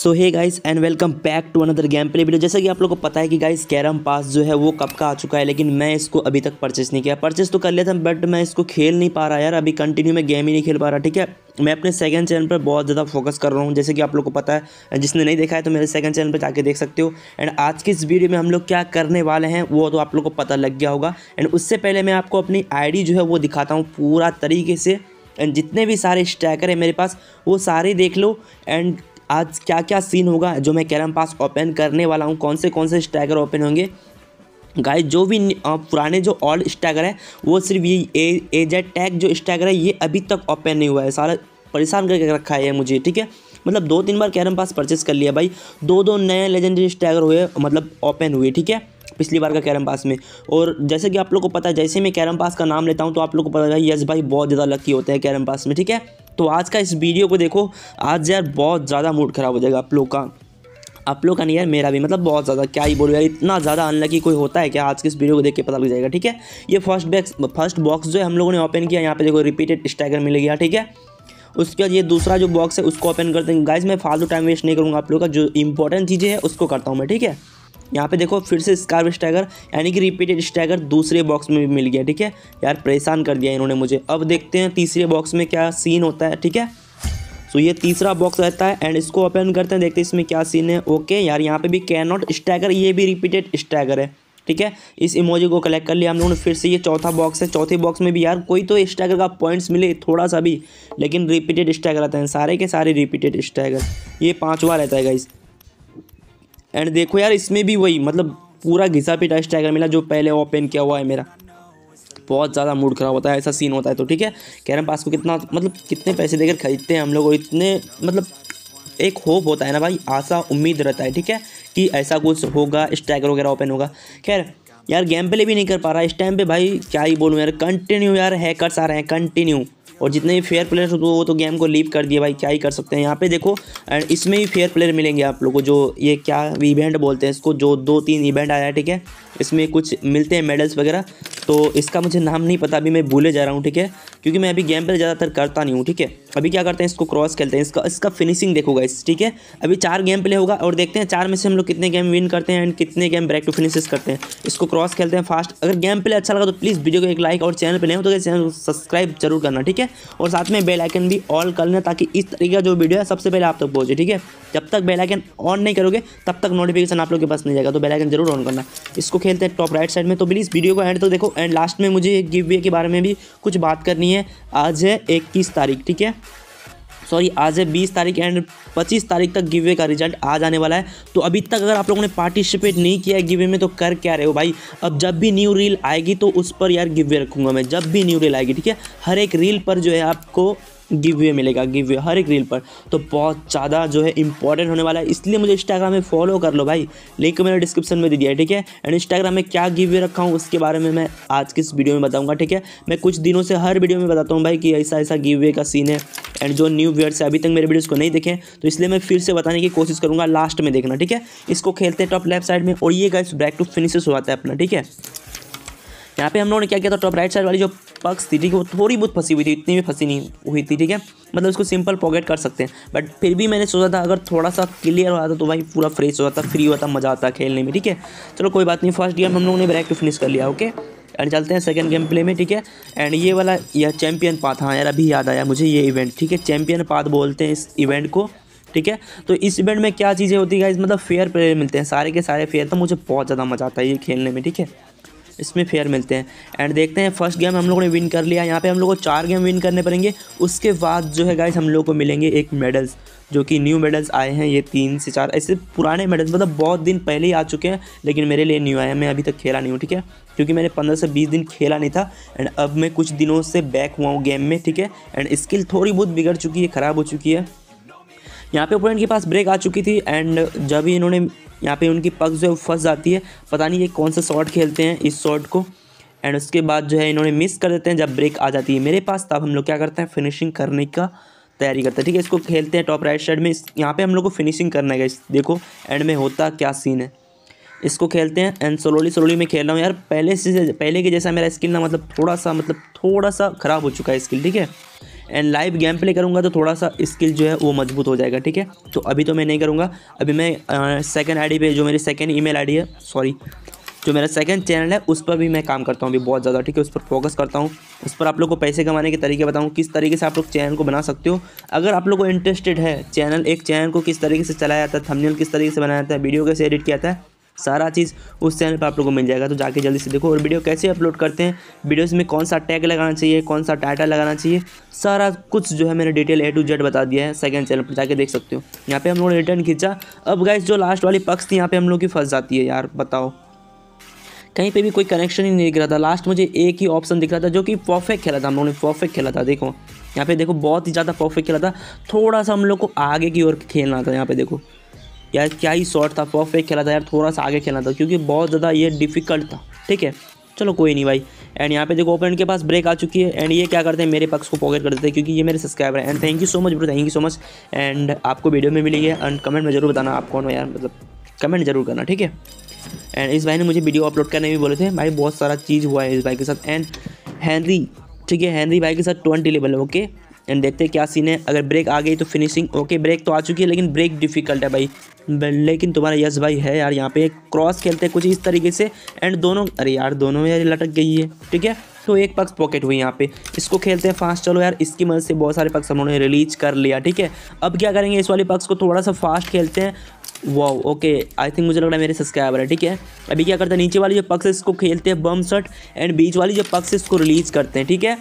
so hey guys and welcome back to another game play video जैसा कि आप लोगों को पता है कि गाइस कैरम पास जो है वो कब का आ चुका है लेकिन मैं इसको अभी तक परचेस नहीं किया परचेस तो कर लिया था बट मैं इसको खेल नहीं पा रहा यार अभी कंटिन्यू मैं गेम ही नहीं खेल पा रहा ठीक है मैं अपने सेकंड चैनल पर बहुत ज़्यादा फोकस कर रहा हूँ जैसे कि आप लोग को पता है जिसने नहीं देखा है तो मेरे सेकंड चैनल पर जाके देख सकते हो एंड आज की इस वीडियो में हम लोग क्या करने वाले हैं वो तो आप लोग को पता लग गया होगा एंड उससे पहले मैं आपको अपनी आई जो है वो दिखाता हूँ पूरा तरीके से एंड जितने भी सारे स्टैकर हैं मेरे पास वो सारे देख लो एंड आज क्या क्या सीन होगा जो मैं कैरम पास ओपन करने वाला हूँ कौन से कौन से स्टैगर ओपन होंगे गाइस जो भी पुराने जो ओल्ड स्टैगर है वो सिर्फ ये ए एजेड टैग जो स्टैगर है ये अभी तक ओपन नहीं हुआ है सारा परेशान करके रखा है मुझे ठीक है मतलब दो तीन बार कैरम पास परचेस कर लिया भाई दो दो नए लेजेंडरी स्टैगर हुए मतलब ओपन हुए ठीक है पिछली बार का कैरम पास में और जैसे कि आप लोग को पता है जैसे मैं कैरम पास का नाम लेता हूँ तो आप लोग को पता है यस भाई बहुत ज़्यादा लकी होते हैं कैरम पास में ठीक है तो आज का इस वीडियो को देखो आज यार बहुत ज़्यादा मूड ख़राब हो जाएगा आप लोग का आप लोग का नहीं यार मेरा भी मतलब बहुत ज़्यादा क्या ही बोलो यार इतना ज़्यादा अनलकी कोई होता है क्या आज के इस वीडियो को देख के पता लग जाएगा ठीक है ये फर्स्ट बैक्स फर्स्ट बॉक्स जो है हम लोगों ने ओपन किया यहाँ पे देखो रिपीटेड स्टैगर मिल गया ठीक है उसके बाद ये दूसरा जो बॉक्स है उसको ओपन करते हैं गाइज मैं फालतू टाइम वेस्ट नहीं करूँगा आप लोग का जो इंपॉर्टेंट चीज़ें हैं उसको करता हूँ मैं ठीक है यहाँ पे देखो फिर से स्कार्प स्टैगर यानी कि रिपीटेड स्टैगर दूसरे बॉक्स में भी मिल गया ठीक है यार परेशान कर दिया इन्होंने मुझे अब देखते हैं तीसरे बॉक्स में क्या सीन होता है ठीक है सो ये तीसरा बॉक्स रहता है एंड इसको ओपन करते हैं देखते हैं इसमें क्या सीन है ओके यार यहाँ पे भी कैन नॉट स्टैगर ये भी रिपीटेड स्टैगर है ठीक है इस इमोजी को कलेक्ट कर लिया हम लोगों ने फिर से ये चौथा बॉक्स है चौथे बॉक्स में भी यार कोई तो स्टैगर का पॉइंट्स मिले थोड़ा सा भी लेकिन रिपीटेड स्टैगर रहते हैं सारे के सारे रिपीटेड स्टैगर ये पाँचवा रहता है गाइस एंड देखो यार इसमें भी वही मतलब पूरा घिसा पिटा स्ट्राइकर मिला जो पहले ओपन किया हुआ है मेरा बहुत ज़्यादा मूड खराब होता है ऐसा सीन होता है तो ठीक है कैरम पास को कितना मतलब कितने पैसे देकर खरीदते हैं हम लोग और इतने मतलब एक होप होता है ना भाई आशा उम्मीद रहता है ठीक है कि ऐसा कुछ होगा स्ट्राइकर वगैरह ओपन होगा खैर यार गेम प्ले भी नहीं कर पा रहा इस टाइम पे भाई क्या ही बोलूँ यार कंटिन्यू यार हैकर्स आ रहे हैं कंटिन्यू और जितने भी फेयर प्लेयर्स हो तो वो तो गेम को लीव कर दिए भाई क्या ही कर सकते हैं यहाँ पे देखो एंड इसमें भी फेयर प्लेयर मिलेंगे आप लोग को जो ये क्या इवेंट बोलते हैं इसको जो दो तीन इवेंट आया है ठीक है इसमें कुछ मिलते हैं मेडल्स वगैरह तो इसका मुझे नाम नहीं पता अभी मैं भूले जा रहा हूँ ठीक है क्योंकि मैं अभी गेम पर ज़्यादातर करता नहीं हूँ ठीक है अभी क्या करते हैं इसको क्रॉस खेलते हैं इसका इसका फिनिशिंग देखोगा इस ठीक है अभी चार गेम प्ले होगा और देखते हैं चार में से हम लोग कितने गेम विन करते हैं एंड कितने गेम ब्रेक टू फिनिशेस करते हैं इसको क्रॉस खेलते हैं फास्ट अगर गेम प्ले अच्छा लगा तो प्लीज़ वीडियो को एक लाइक और चैनल पर नहीं हो तो चैनल को सब्सक्राइब जरूर करना ठीक है और साथ में बेलाइकन भी ऑल कर लेना ताकि इस तरीके का जो वीडियो है सबसे पहले आप तक पहुँचे ठीक है जब तक बेलाइकन ऑन नहीं करोगे तब तक नोटिफिकेशन आप लोग के पास नहीं जाएगा तो बेलाइकन जरूर ऑन करना इसको खेलते हैं टॉप राइट साइड में तो प्लीज़ वीडियो को एंड तो देखो एंड लास्ट में मुझे गिव वे के बारे में भी कुछ बात करनी है आज है इक्कीस तारीख ठीक है सॉरी आज है 20 तारीख एंड 25 तारीख तक गिवे का रिजल्ट आज आने वाला है तो अभी तक अगर आप लोगों ने पार्टिसिपेट नहीं किया है गिवे में तो कर क्या रहे हो भाई अब जब भी न्यू रील आएगी तो उस पर यार गिवे रखूंगा मैं जब भी न्यू रील आएगी ठीक है हर एक रील पर जो है आपको गिव वे मिलेगा गिव वे हर एक रील पर तो बहुत ज़्यादा जो है इंपॉर्टेंट होने वाला है इसलिए मुझे इंस्टाग्राम में फॉलो कर लो भाई लिंक मैंने डिस्क्रिप्शन में दे दिया है ठीक है एंड इंस्टाग्राम में क्या गिव वे रखा हूँ उसके बारे में मैं आज की इस वीडियो में बताऊँगा ठीक है मैं कुछ दिनों से हर वीडियो में बताता हूँ भाई कि ऐसा ऐसा गिव वे का सीन है एंड जो न्यू व्यूअर्स है अभी तक मेरे वीडियोज़ को नहीं देखें तो इसलिए मैं फिर से बताने की कोशिश करूँगा लास्ट में देखना ठीक है इसको खेलते टॉप लेफ्ट साइड में और ये गाइस बैक टू फिनिशेस हो जाता है अपना ठीक है यहाँ पे हम लोगों ने क्या किया था टॉप राइट साइड वाली जो थी ठीक है वो थोड़ी बहुत फंसी हुई थी इतनी भी फंसी नहीं हुई थी ठीक है मतलब इसको सिंपल पॉकेट कर सकते हैं बट फिर भी मैंने सोचा था अगर थोड़ा सा क्लियर हो जाता तो भाई पूरा फ्रेश हो जाता फ्री होता मज़ा आता खेलने में ठीक है चलो कोई बात नहीं फर्स्ट गेम हम लोगों ने ब्रैक टू फिनिश कर लिया ओके एंड चलते हैं सेकंड गेम प्ले में ठीक है एंड ये वाला यह चैम्पियन पाथ हाँ यार अभी याद आया मुझे ये इवेंट ठीक है चैम्पियन पाथ बोलते हैं इस इवेंट को ठीक है तो इस इवेंट में क्या चीज़ें होती है मतलब फेयर प्लेयर मिलते हैं सारे के सारे फेयर तो मुझे बहुत ज़्यादा मज़ा आता है ये खेलने में ठीक है इसमें फेयर मिलते हैं एंड देखते हैं फर्स्ट गेम हम लोगों ने विन कर लिया यहाँ पे हम लोग को चार गेम विन करने पड़ेंगे उसके बाद जो है गाइस हम लोग को मिलेंगे एक मेडल्स जो कि न्यू मेडल्स आए हैं ये तीन से चार ऐसे पुराने मेडल्स मतलब बहुत दिन पहले ही आ चुके हैं लेकिन मेरे लिए न्यू आया मैं अभी तक खेला नहीं हूँ ठीक है क्योंकि मैंने पंद्रह से बीस दिन खेला नहीं था एंड अब मैं कुछ दिनों से बैक हुआ हूँ गेम में ठीक है एंड स्किल थोड़ी बहुत बिगड़ चुकी है ख़राब हो चुकी है यहाँ पे ओपोनेंट के पास ब्रेक आ चुकी थी एंड जब ही इन्होंने यहाँ पे उनकी पग जो है फंस जाती है पता नहीं ये कौन सा शॉट खेलते हैं इस शॉट को एंड उसके बाद जो है इन्होंने मिस कर देते हैं जब ब्रेक आ जाती है मेरे पास तब हम लोग क्या करते हैं फिनिशिंग करने का तैयारी करते हैं ठीक है इसको खेलते हैं टॉप राइट साइड में यहाँ पर हम लोग को फिनिशिंग करना है देखो एंड में होता क्या सीन है इसको खेलते हैं एंड सलोली सलोली में खेल रहा हूँ यार पहले से पहले के जैसा मेरा स्किल ना मतलब थोड़ा सा मतलब थोड़ा सा ख़राब हो चुका है स्किल ठीक है एंड लाइव गेम प्ले करूँगा तो थोड़ा सा स्किल जो है वो मजबूत हो जाएगा ठीक है तो अभी तो मैं नहीं करूँगा अभी मैं सेकेंड आई पे जो मेरी सेकेंड ईमेल आईडी है सॉरी जो मेरा सेकेंड चैनल है उस पर भी मैं काम करता हूँ अभी बहुत ज़्यादा ठीक है उस पर फोकस करता हूँ उस पर आप लोग को पैसे कमाने के तरीके बताऊँ किस तरीके से आप लोग चैनल को बना सकते हो अगर आप लोग को इंटरेस्टेड है चैनल एक चैनल को किस तरीके से चलाया जाता है थमनील किस तरीके से बनाया जाता है वीडियो कैसे एडिट किया जाता है सारा चीज़ उस चैनल पर आप लोगों को मिल जाएगा तो जाके जल्दी से देखो और वीडियो कैसे अपलोड करते हैं वीडियोज़ में कौन सा टैग लगाना चाहिए कौन सा टाइटल लगाना चाहिए सारा कुछ जो है मैंने डिटेल ए टू जेड बता दिया है सेकंड चैनल पर जाके देख सकते हो यहाँ पे हम लोगों ने रिटर्न खींचा अब गैस जो लास्ट वाली पक्ष थी यहाँ पे हम लोग की फंस जाती है यार बताओ कहीं पे भी कोई कनेक्शन ही नहीं दिख रहा था लास्ट मुझे एक ही ऑप्शन दिख रहा था जो कि परफेक्ट खेला था हम लोगों ने परफेक्ट खेला था देखो यहाँ पे देखो बहुत ही ज़्यादा परफेक्ट खेला था थोड़ा सा हम लोग को आगे की ओर खेलना था यहाँ पे देखो यार क्या ही शॉट था परफेक्ट खेला था यार थोड़ा सा आगे खेलना था क्योंकि बहुत ज़्यादा ये डिफ़िकल्ट था ठीक है चलो कोई नहीं भाई एंड यहाँ पे देखो ओपन के पास ब्रेक आ चुकी है एंड ये क्या करते हैं मेरे पक्ष को पॉकेट कर देते हैं क्योंकि ये मेरे सब्सक्राइबर हैं and thank you so much bro thank you so much and आपको वीडियो में मिली है एंड कमेंट में ज़रूर बताना आप कौन हो यार मतलब कमेंट जरूर करना ठीक है एंड इस भाई ने मुझे वीडियो अपलोड करने भी बोले थे भाई बहुत सारा चीज़ हुआ है इस भाई के साथ एंड हैंनरी ठीक है हैंनरी भाई के साथ ट्वेंटी लेवल ओके एंड देखते हैं क्या सीन है अगर ब्रेक आ गई तो फिनिशिंग ओके ब्रेक तो आ चुकी है लेकिन ब्रेक डिफिकल्ट है भाई लेकिन तुम्हारा यश भाई है यार यहाँ पे क्रॉस खेलते हैं कुछ इस तरीके से एंड दोनों अरे यार दोनों यार लटक गई है ठीक है तो एक पक्स पॉकेट हुई यहाँ पे इसको खेलते हैं फास्ट चलो यार इसकी मदद से बहुत सारे पक्स हम लोगों रिलीज कर लिया ठीक है अब क्या करेंगे इस वाले पक्स को थोड़ा सा फास्ट खेलते हैं वाओ ओके आई थिंक मुझे लग रहा है मेरे सब्सक्राइबर है ठीक है अभी क्या करते हैं नीचे वाली जो पक्स है इसको खेलते हैं बम शट एंड बीच वाली जो पक्स है इसको रिलीज करते हैं ठीक है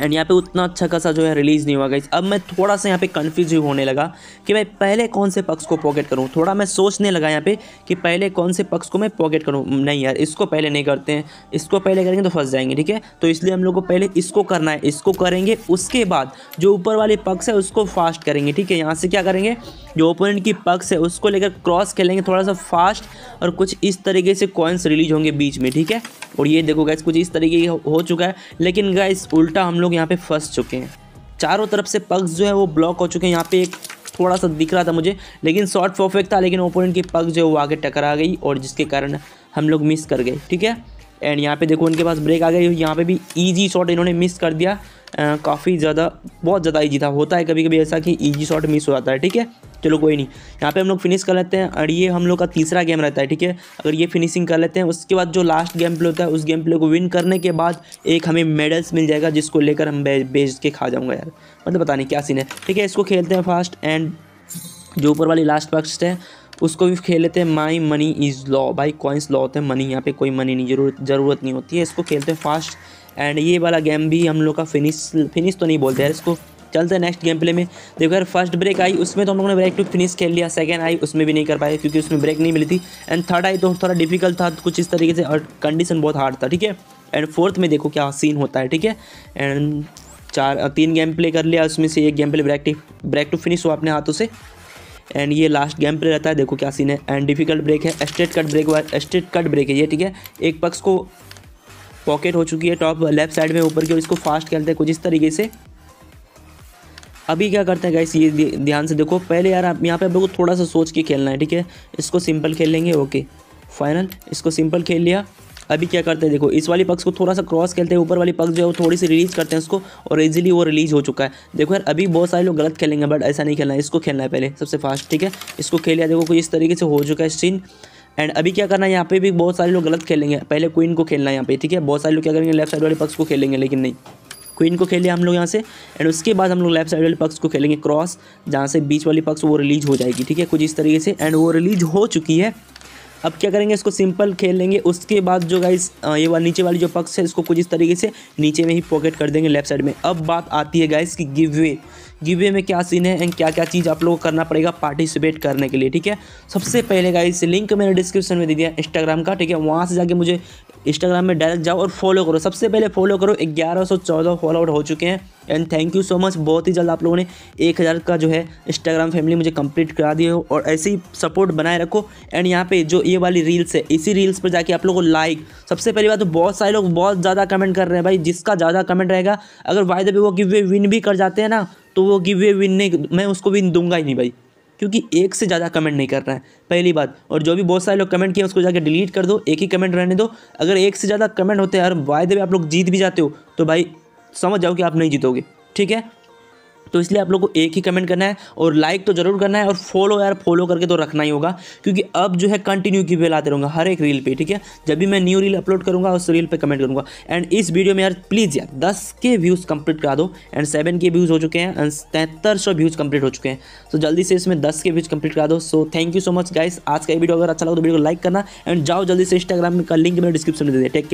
एंड यहाँ पे उतना अच्छा खासा जो है रिलीज़ नहीं हुआ गई अब मैं थोड़ा सा यहाँ पे कन्फ्यूज होने लगा कि भाई पहले कौन से पक्ष को पॉकेट करूँ थोड़ा मैं सोचने लगा यहाँ पे कि पहले कौन से पक्ष को मैं पॉकेट करूँ नहीं यार इसको पहले नहीं करते हैं इसको पहले करेंगे तो फंस जाएंगे ठीक है तो इसलिए हम लोग को पहले इसको करना है इसको करेंगे उसके बाद जो ऊपर वाले पक्ष है उसको फास्ट करेंगे ठीक है यहाँ से क्या करेंगे जो ओपोनेंट की पक्ष है उसको लेकर क्रॉस खेलेंगे थोड़ा सा फास्ट और कुछ इस तरीके से कॉइन्स रिलीज होंगे बीच में ठीक है और ये देखो गैस कुछ इस तरीके हो चुका है लेकिन गैस उल्टा हम लोग यहाँ पे फंस चुके हैं चारों तरफ से पग्स जो है वो ब्लॉक हो चुके हैं यहाँ पे एक थोड़ा सा दिख रहा था मुझे लेकिन शॉर्ट परफेक्ट था लेकिन ओपोनेंट की पग जो है वो आगे टकरा गई और जिसके कारण हम लोग मिस कर गए ठीक है एंड यहाँ पे देखो उनके पास ब्रेक आ गई यहाँ पे भी इजी शॉट इन्होंने मिस कर दिया काफ़ी ज़्यादा बहुत ज़्यादा ईजी था होता है कभी कभी ऐसा कि ईजी शॉट मिस हो जाता है ठीक है चलो कोई नहीं यहाँ पे हम लोग फिनिश कर लेते हैं और ये हम लोग का तीसरा गेम रहता है ठीक है अगर ये फिनिशिंग कर लेते हैं उसके बाद जो लास्ट गेम प्ले होता है उस गेम प्ले को विन करने के बाद एक हमें मेडल्स मिल जाएगा जिसको लेकर हम बेच के खा जाऊँगा यार मतलब पता नहीं क्या सीन है ठीक है इसको खेलते हैं फास्ट एंड जो ऊपर वाली लास्ट पक्ष है उसको भी खेल लेते हैं माई मनी इज़ लॉ भाई कॉइन्स लॉ होते हैं मनी यहाँ पे कोई मनी नहीं जरूरत ज़रूरत नहीं होती है इसको खेलते हैं फास्ट एंड ये वाला गेम भी हम लोग का फिनिश फिनिश तो नहीं बोलते यार इसको चलते हैं नेक्स्ट गेम प्ले में देखो यार फर्स्ट ब्रेक आई उसमें तो हम लोगों ने ब्रेक टू फिनिश खेल लिया सेकंड आई उसमें भी नहीं कर पाए क्योंकि उसमें ब्रेक नहीं मिली थी एंड थर्ड आई तो थोड़ा डिफिकल्ट था कुछ इस तरीके से और कंडीशन बहुत हार्ड था ठीक है एंड फोर्थ में देखो क्या सीन होता है ठीक है एंड चार तीन गेम प्ले कर लिया उसमें से एक game play break break to finish हुआ अपने हाथों से एंड ये लास्ट गेम प्ले रहता है देखो क्या सीन है एंड डिफिकल्ट ब्रेक है straight cut break straight cut break है ये ठीक है एक पक्ष को पॉकेट हो चुकी है टॉप लेफ्ट साइड में ऊपर की और इसको फास्ट खेलते हैं कुछ इस तरीके से अभी क्या करते हैं गाइस ये ध्यान से देखो पहले यार आप यहाँ पे आप लोग को थोड़ा सा सोच के खेलना है ठीक है इसको सिंपल खेल लेंगे ओके फाइनल इसको सिंपल खेल लिया अभी क्या करते हैं देखो इस वाली पक्स को थोड़ा सा क्रॉस खेलते हैं ऊपर वाली पक्स जो है वो थोड़ी सी रिलीज करते हैं उसको और इजीली वो रिलीज हो चुका है देखो यार अभी बहुत सारे लोग गलत खेलेंगे बट ऐसा नहीं खेलना है इसको खेलना है पहले सबसे फास्ट ठीक है इसको खेल लिया देखो कुछ इस तरीके से हो चुका है सीन एंड अभी क्या करना है यहाँ पे भी बहुत सारे लोग गलत खेलेंगे पहले क्वीन को खेलना है यहाँ पे ठीक है बहुत सारे लोग क्या करेंगे लेफ्ट साइड वाले पक्ष को खेलेंगे लेकिन नहीं क्वीन को खेले हम लोग यहाँ से एंड उसके बाद हम लोग लेफ्ट साइड वाले पक्ष को खेलेंगे क्रॉस जहाँ से बीच वाली पक्ष वो रिलीज हो जाएगी ठीक है कुछ इस तरीके से एंड वो रिलीज हो चुकी है अब क्या करेंगे इसको सिंपल खेल लेंगे उसके बाद जो गाइस ये वाला नीचे वाली जो पक्ष है इसको कुछ इस तरीके से नीचे में ही पॉकेट कर देंगे लेफ्ट साइड में अब बात आती है गाइस की गिव वे गिव वे में क्या सीन है एंड क्या क्या चीज़ आप लोगों को करना पड़ेगा पार्टिसिपेट करने के लिए ठीक है सबसे पहले गाइस लिंक मैंने डिस्क्रिप्शन में दे दिया इंस्टाग्राम का ठीक है वहाँ से जाके मुझे इंस्टाग्राम में डायरेक्ट जाओ और फॉलो करो सबसे पहले फॉलो करो ग्यारह सौ चौदह फॉलोआउट हो चुके हैं and thank you so much बहुत ही जल्द आप लोगों ने एक हज़ार का जो है इंस्टाग्राम फैमिली मुझे कंप्लीट करा दिए हो और ऐसे ही सपोर्ट बनाए रखो एंड यहाँ पे जो ये वाली रील्स है इसी रील्स पर जाके आप लोगों को लाइक सबसे पहली बात तो बहुत सारे लोग बहुत ज़्यादा कमेंट कर रहे हैं भाई जिसका ज़्यादा कमेंट रहेगा अगर वायदे भी वो गिव वे विन भी कर जाते हैं ना तो वो गिव वे विन नहीं मैं उसको विन दूंगा ही नहीं भाई क्योंकि एक से ज़्यादा कमेंट नहीं कर रहा है पहली बात और जो भी बहुत सारे लोग कमेंट किए उसको जाके डिलीट कर दो एक ही कमेंट रहने दो अगर एक से ज़्यादा कमेंट होते हैं और वायदे भी आप लोग जीत भी जाते हो तो भाई समझ जाओ कि आप नहीं जीतोगे ठीक है तो इसलिए आप लोग को एक ही कमेंट करना है और लाइक तो जरूर करना है और फॉलो यार फॉलो करके तो रखना ही होगा क्योंकि अब जो है कंटिन्यू की वे लाते रहूँगा हर एक रील पे ठीक है जब भी मैं न्यू रील अपलोड करूँगा उस रील पे कमेंट करूँगा एंड इस वीडियो में यार प्लीज़ यार दस के व्यूज़ कंप्लीट करा दो एंड सेवन के व्यूज़ हो चुके हैं एंड तैंतर सौ व्यूज़ कंप्लीट हो चुके हैं तो जल्दी से इसमें दस के व्यूज़ कंप्लीट करा दो so thank you so much guys आज का वीडियो अगर अच्छा लगा तो वीडियो को लाइक करना एंड जाओ जल्दी से इंस्टाग्राम का लिंक मेरे डिस्क्रिप्शन में दे दे टेक